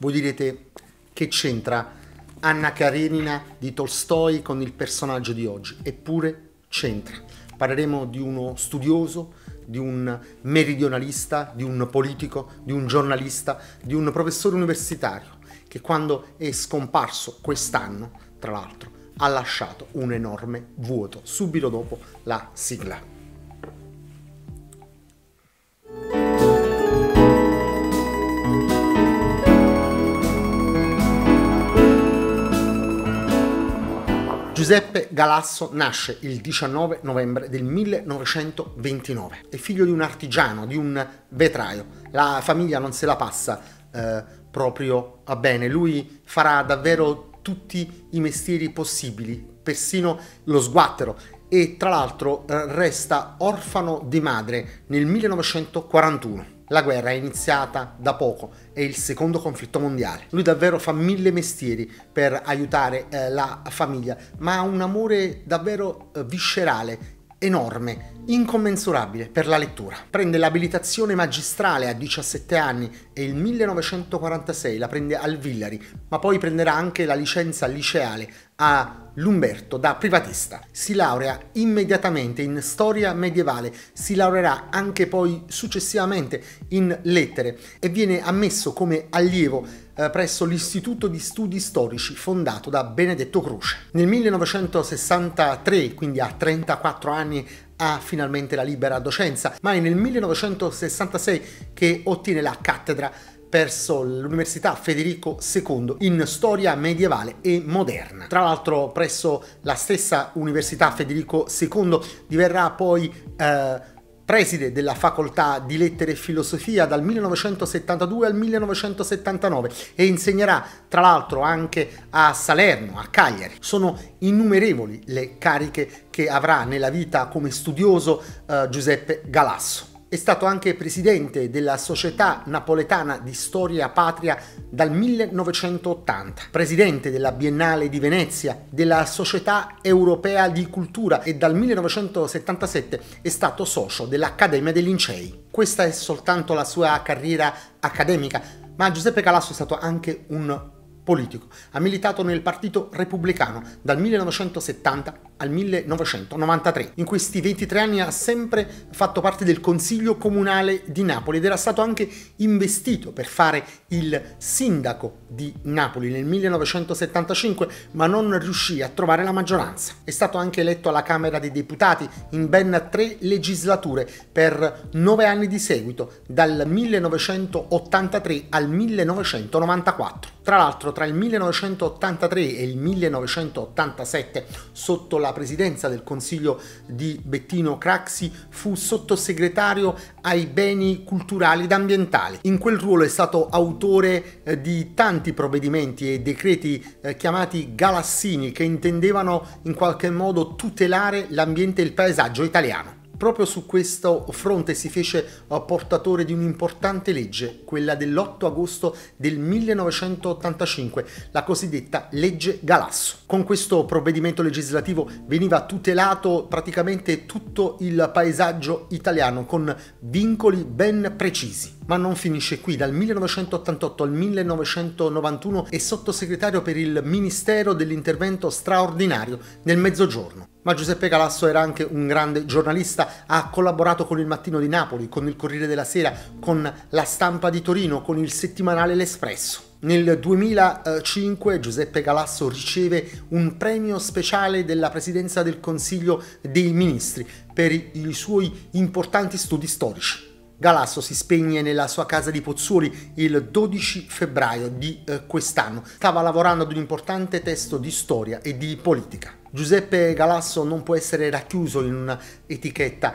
Voi direte che c'entra Anna Karenina di Tolstoi con il personaggio di oggi? Eppure c'entra. Parleremo di uno studioso, di un meridionalista, di un politico, di un giornalista, di un professore universitario che quando è scomparso quest'anno, tra l'altro, ha lasciato un enorme vuoto subito dopo la sigla. Giuseppe Galasso nasce il 19 novembre del 1929. È figlio di un artigiano, di un vetraio. La famiglia non se la passa eh, proprio a bene. Lui farà davvero tutti i mestieri possibili, persino lo sguattero e tra l'altro eh, resta orfano di madre nel 1941. La guerra è iniziata da poco, è il secondo conflitto mondiale. Lui davvero fa mille mestieri per aiutare eh, la famiglia, ma ha un amore davvero eh, viscerale, enorme incommensurabile per la lettura. Prende l'abilitazione magistrale a 17 anni e il 1946 la prende al Villari, ma poi prenderà anche la licenza liceale a Lumberto da privatista. Si laurea immediatamente in storia medievale, si laureerà anche poi successivamente in lettere e viene ammesso come allievo eh, presso l'Istituto di Studi Storici fondato da Benedetto Croce. Nel 1963, quindi a 34 anni, ha finalmente la libera docenza, ma è nel 1966 che ottiene la cattedra presso l'Università Federico II in storia medievale e moderna. Tra l'altro presso la stessa Università Federico II diverrà poi eh, preside della facoltà di lettere e filosofia dal 1972 al 1979 e insegnerà tra l'altro anche a Salerno, a Cagliari. Sono innumerevoli le cariche che avrà nella vita come studioso eh, Giuseppe Galasso. È stato anche presidente della Società Napoletana di Storia Patria dal 1980, presidente della Biennale di Venezia, della Società Europea di Cultura e dal 1977 è stato socio dell'Accademia dei Lincei. Questa è soltanto la sua carriera accademica, ma Giuseppe Calasso è stato anche un politico. Ha militato nel Partito Repubblicano dal 1970 al 1993. In questi 23 anni ha sempre fatto parte del Consiglio Comunale di Napoli ed era stato anche investito per fare il sindaco di Napoli nel 1975, ma non riuscì a trovare la maggioranza. È stato anche eletto alla Camera dei Deputati in ben tre legislature per nove anni di seguito, dal 1983 al 1994. Tra l'altro tra il 1983 e il 1987, sotto la alla presidenza del Consiglio di Bettino Craxi, fu sottosegretario ai beni culturali ed ambientali. In quel ruolo è stato autore eh, di tanti provvedimenti e decreti eh, chiamati galassini che intendevano in qualche modo tutelare l'ambiente e il paesaggio italiano. Proprio su questo fronte si fece portatore di un'importante legge, quella dell'8 agosto del 1985, la cosiddetta legge Galasso. Con questo provvedimento legislativo veniva tutelato praticamente tutto il paesaggio italiano con vincoli ben precisi. Ma non finisce qui, dal 1988 al 1991 è sottosegretario per il Ministero dell'Intervento Straordinario nel Mezzogiorno. Ma Giuseppe Galasso era anche un grande giornalista, ha collaborato con il Mattino di Napoli, con il Corriere della Sera, con la Stampa di Torino, con il settimanale L'Espresso. Nel 2005 Giuseppe Galasso riceve un premio speciale della Presidenza del Consiglio dei Ministri per i suoi importanti studi storici. Galasso si spegne nella sua casa di Pozzuoli il 12 febbraio di eh, quest'anno. Stava lavorando ad un importante testo di storia e di politica. Giuseppe Galasso non può essere racchiuso in un'etichetta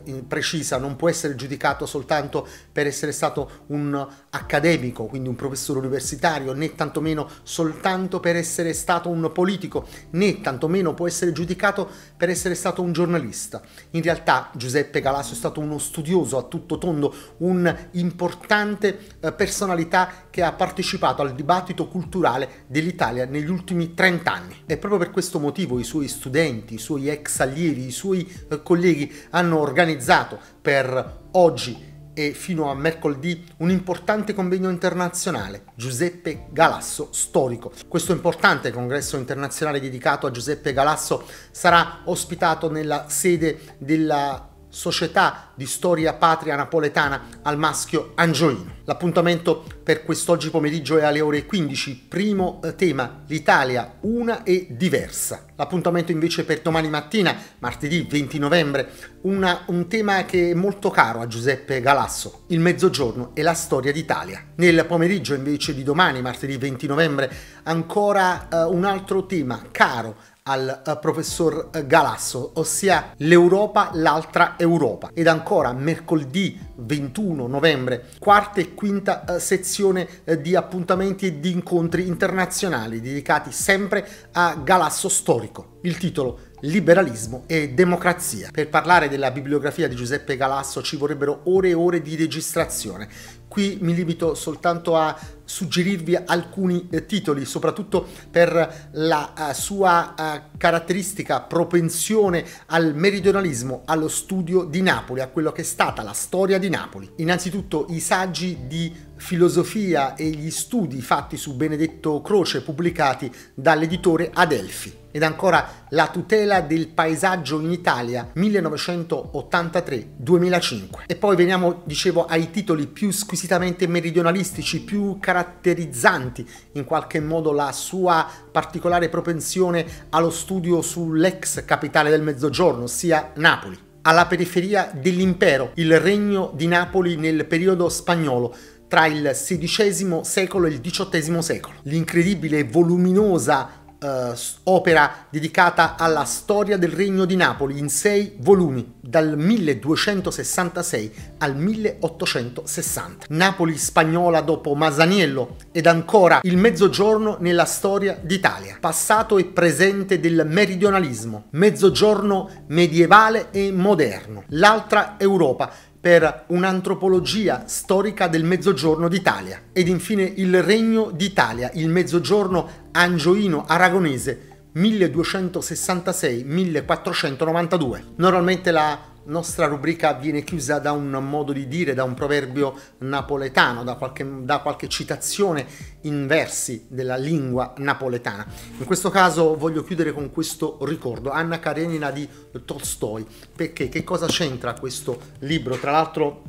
eh, precisa, non può essere giudicato soltanto per essere stato un accademico, quindi un professore universitario, né tantomeno soltanto per essere stato un politico, né tantomeno può essere giudicato per essere stato un giornalista. In realtà Giuseppe Galasso è stato uno studioso a tutto tondo, un'importante eh, personalità che ha partecipato al dibattito culturale dell'Italia negli ultimi 30 anni. E proprio per questo motivo i suoi studenti, i suoi ex allievi, i suoi eh, colleghi hanno organizzato per oggi e fino a mercoledì un importante convegno internazionale, Giuseppe Galasso Storico. Questo importante congresso internazionale dedicato a Giuseppe Galasso sarà ospitato nella sede della Società di Storia Patria Napoletana al Maschio Angioino. L'appuntamento per quest'oggi pomeriggio è alle ore 15. Primo eh, tema, l'Italia una e diversa. L'appuntamento invece per domani mattina, martedì 20 novembre, una, un tema che è molto caro a Giuseppe Galasso, il mezzogiorno e la storia d'Italia. Nel pomeriggio invece di domani, martedì 20 novembre, ancora eh, un altro tema caro al eh, professor eh, Galasso, ossia l'Europa, l'altra Europa. Ed ancora mercoledì 21 novembre, quarta e quinta eh, sezione di appuntamenti e di incontri internazionali dedicati sempre a Galasso storico. Il titolo è liberalismo e democrazia. Per parlare della bibliografia di Giuseppe Galasso ci vorrebbero ore e ore di registrazione. Qui mi limito soltanto a suggerirvi alcuni eh, titoli, soprattutto per la eh, sua eh, caratteristica propensione al meridionalismo, allo studio di Napoli, a quello che è stata la storia di Napoli. Innanzitutto i saggi di filosofia e gli studi fatti su Benedetto Croce pubblicati dall'editore Adelphi. Ed ancora la tutela del paesaggio in Italia 1983-2005. E poi veniamo, dicevo, ai titoli più squisitamente meridionalistici, più caratterizzanti in qualche modo la sua particolare propensione allo studio sull'ex capitale del Mezzogiorno, ossia Napoli alla periferia dell'impero, il regno di Napoli nel periodo spagnolo tra il XVI secolo e il XVIII secolo. L'incredibile e voluminosa eh, opera dedicata alla storia del Regno di Napoli in sei volumi, dal 1266 al 1860. Napoli spagnola dopo Masaniello ed ancora il Mezzogiorno nella storia d'Italia, passato e presente del meridionalismo, Mezzogiorno medievale e moderno, l'altra Europa per un'antropologia storica del Mezzogiorno d'Italia ed infine il Regno d'Italia, il Mezzogiorno angioino-aragonese 1266-1492. Normalmente la nostra rubrica viene chiusa da un modo di dire, da un proverbio napoletano, da qualche, da qualche citazione in versi della lingua napoletana. In questo caso voglio chiudere con questo ricordo, Anna Karenina di Tolstoi, perché che cosa c'entra questo libro? Tra l'altro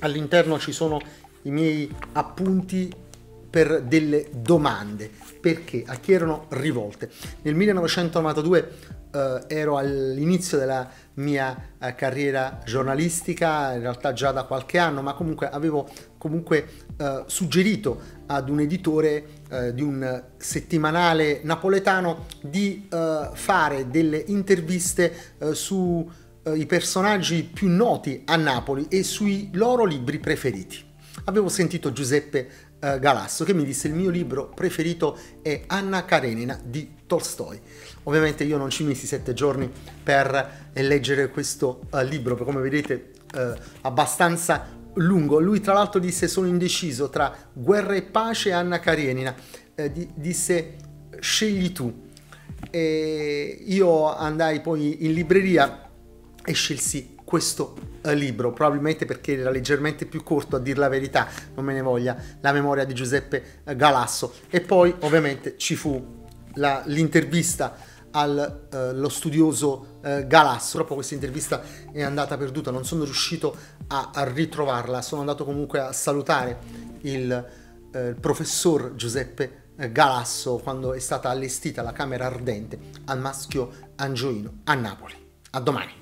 all'interno ci sono i miei appunti per delle domande, perché a chi erano rivolte. Nel 1992 eh, ero all'inizio della mia eh, carriera giornalistica, in realtà già da qualche anno, ma comunque avevo comunque eh, suggerito ad un editore eh, di un settimanale napoletano di eh, fare delle interviste eh, sui personaggi più noti a Napoli e sui loro libri preferiti. Avevo sentito Giuseppe eh, Galasso che mi disse il mio libro preferito è Anna Karenina di Tolstoi. Ovviamente io non ci misi sette giorni per eh, leggere questo eh, libro, come vedete eh, abbastanza lungo. Lui tra l'altro disse sono indeciso tra guerra e pace e Anna Karenina. Eh, di, disse scegli tu. E io andai poi in libreria e scelsi questo eh, libro, probabilmente perché era leggermente più corto, a dir la verità, non me ne voglia, la memoria di Giuseppe eh, Galasso. E poi ovviamente ci fu la, l'intervista allo eh, studioso eh, Galasso. Purtroppo questa intervista è andata perduta, non sono riuscito a, a ritrovarla, sono andato comunque a salutare il, eh, il professor Giuseppe eh, Galasso quando è stata allestita la Camera Ardente al Maschio Angioino a Napoli. A domani!